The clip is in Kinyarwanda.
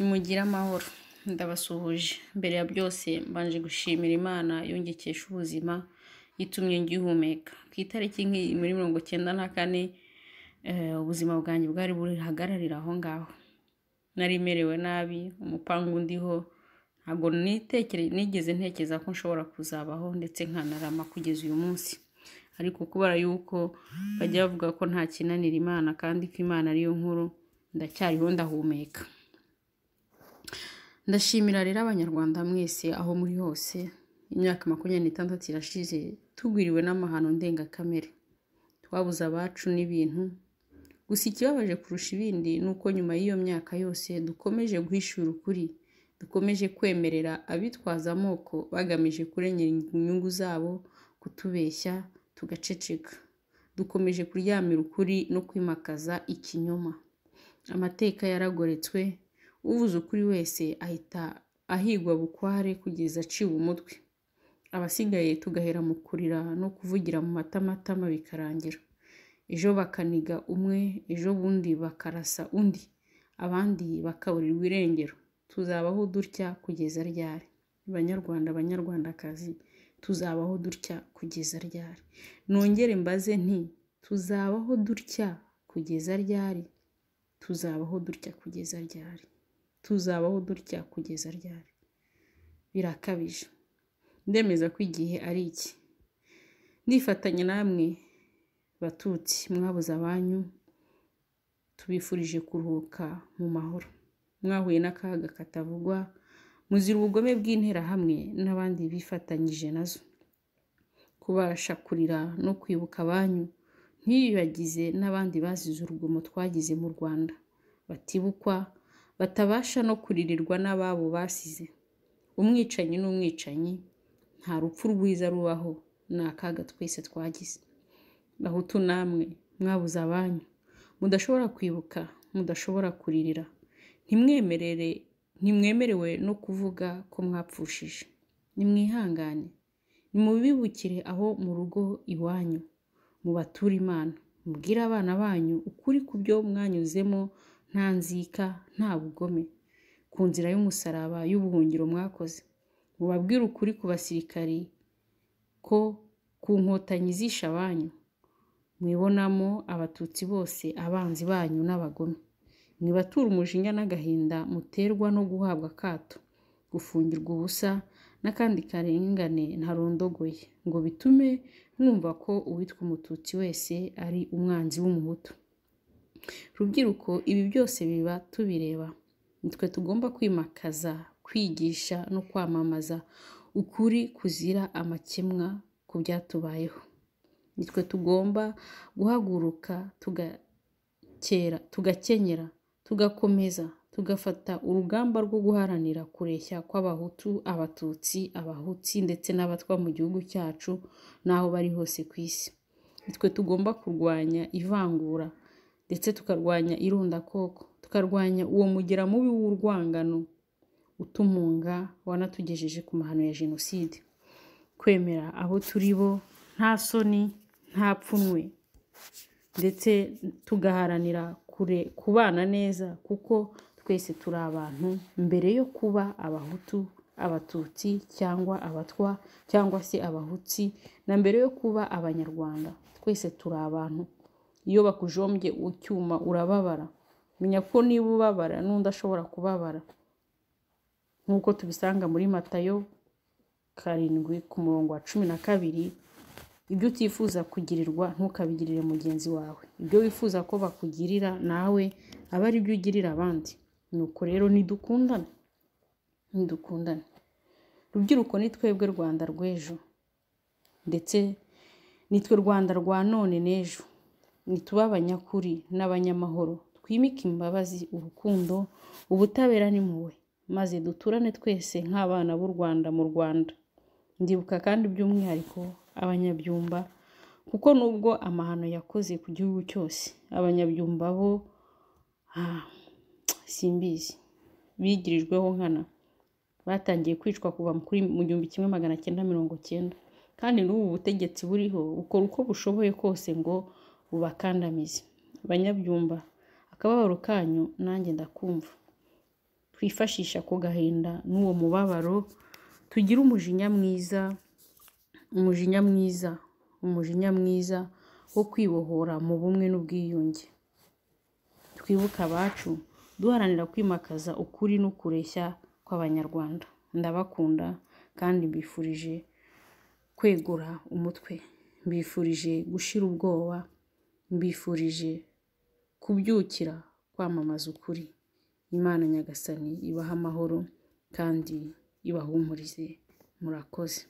nimugire amahoro ndabasuhuje mbere ya byose mbanje gushimira imana yongekesha ubuzima itumye ngihumeka ku itariki nk'iyi muri mirongo icyenda na kane eh, ubuzima bwanjye bwari burihagararira aho ngaho narimerewe nabi umupangu undiho ntabwo nigeze ntekereza ko nshobora kuzabaho ndetse nkanarama kugeza uyu munsi ariko kubera yuko bajya bavuga ko nta kinanira imana kandi ko imana ariyo nkuru ndacyariho ndahumeka ndashimira rero abanyarwanda mwese aho muri hose imyaka makumyabiri n'itandatu irashize tugwiriwe n'amahano ndengakamere twabuze abacu n'ibintu gusa ikibabaje kurusha ibindi ni uko nyuma y'iyo myaka yose dukomeje guhishura ukuri dukomeje kwemerera abitwaza amoko bagamije kurengera inyungu zabo kutubeshya tugaceceka dukomeje kuryamira ukuri no kwimakaza ikinyoma amateka yaragoretswe ubuze ukuri wese ahita ahigwa bukware kugeza aciwe umutwe abasigaye tugahera mu kurira no kuvugira mu matamatama bikarangira ejo bakaniga umwe ejo bundi bakarasa undi abandi bakaburirwa irengero tuzabaho dutya kugeza ryari banyarwanda banyarwandakazi tuzabaho dutya kugeza ryari nongere mbaze nti tuzabaho dutya kugeza ryari tuzabaho dutya kugeza ryari tuzabaho dutya kugeza ryari birakabije ndemeza ko igihe ari iki nifatanya namwe batutsi mwabuze abanyu tubifurije kuruhuka mu mahoro mwahuye n'akaga katavugwa muzira ubugome bw'interahamwe n'abandi bifatanyije nazo kubashakurira no kwibuka abanyu ntiyibagize n'abandi bazize urugomo twagize mu rwanda batibukwa batabasha no kuririrwa n'ababo basize umwicanyi n'umwicanyi nta rupfu rwiza rubaho ni akaga twese twagize bahutu namwe mwabuze abanyu mudashobora kwibuka mudashobora kuririra ntimwemerere ntimwemerewe no kuvuga ko mwapfushije nimwihangane nimubibukire aho mu rugo iwanyu mubature imana mubwire abana banyu ukuri ku byo mwanyuzemo nta nzika nta bugome ku nzira y'umusaraba y'ubuhungiro mwakoze mubabwire ukuri ku basirikari ko ku nkotanyi zisha abanyu mwibonamo abatutsi bose abanzi banyu n'abagome mwibatura umujinya n'agahinda muterwa no guhabwa akato gufungirwa ubusa n'akandi karengane ntarondogoye ngo bitume mwumva ko uwitwa umututsi wese ari umwanzi w'umuhutu rubyiruko ibi byose biba tubireba nitwe tugomba kwimakaza kwigisha no kwamamaza ukuri kuzira amakemwa ku byatubayeho nitwe tugomba guhaguruka tugakenyera tugakomeza tugafata urugamba rwo guharanira kureshya kw'abahutu abatutsi abahutsi ndetse n'abatwa mu gihugu cyacu n'aho bari hose ku isi nitwe tugomba kurwanya ivangura ndetse tukarwanya koko tukarwanya uwo mugera mubi w'urwangano utumunga wanatugejeje ku mahano ya jenoside kwemera abo turi bo nta soni nta pfunwe ndetse tugaharanira kure kubana neza kuko twese turi abantu mbere yo kuba abahutu abatutsi cyangwa abatwa cyangwa se abahutsi na mbere yo kuba abanyarwanda twese turi abantu iyo bakujombye icyuma urababara menya ko niba ubabara n'undi ashobora kubabara nk'uko tubisanga muri matayo karindwi ku murongo wa cumi na kabiri ibyo utifuza kugirirwa ntukabigirire mugenzi wawe ibyo wifuza ko bakugirira nawe aba ari byo ugirira abandi nuko rero ntidukundane ntidukundane rubyiruko ni twebwe rwanda rw'ejo ndetse nitwe rwanda rwa none n'ejo nitube abanyakuri n'abanyamahoro twimike imbabazi urukundo ubutabera n'impuhwe maze duturane twese nk'abana b'u rwanda mu rwanda ndibuka kandi by'umwihariko abanyabyumba kuko nubwo amahano yakoze ku gihugu cyose abanyabyumba bo ah, simbizi bigirijweho nkana batangiye kwicwa kuva mu gihumbi kimwe magana cyenda mirongo cyenda kandi n'ubu butegetsi buriho bukora uko bushoboye kose ngo bubakandamize banyabyumba, akababaro kanyu nanjye ndakumva twifashisha ako gahinda n'uwo mubabaro tugire umujinya mwiza umujinya mwiza umujinya mwiza wo kwibohora mu bumwe n'ubwiyunge twibuke abacu duharanira kwimakaza ukuri no kureshya kw'abanyarwanda ndabakunda kandi mbifurije kwegura umutwe mbifurije gushira ubwoba mbifurije kubyukira kwamamaza ukuri imana nyagasani ibaha amahoro kandi ibahumurize murakoze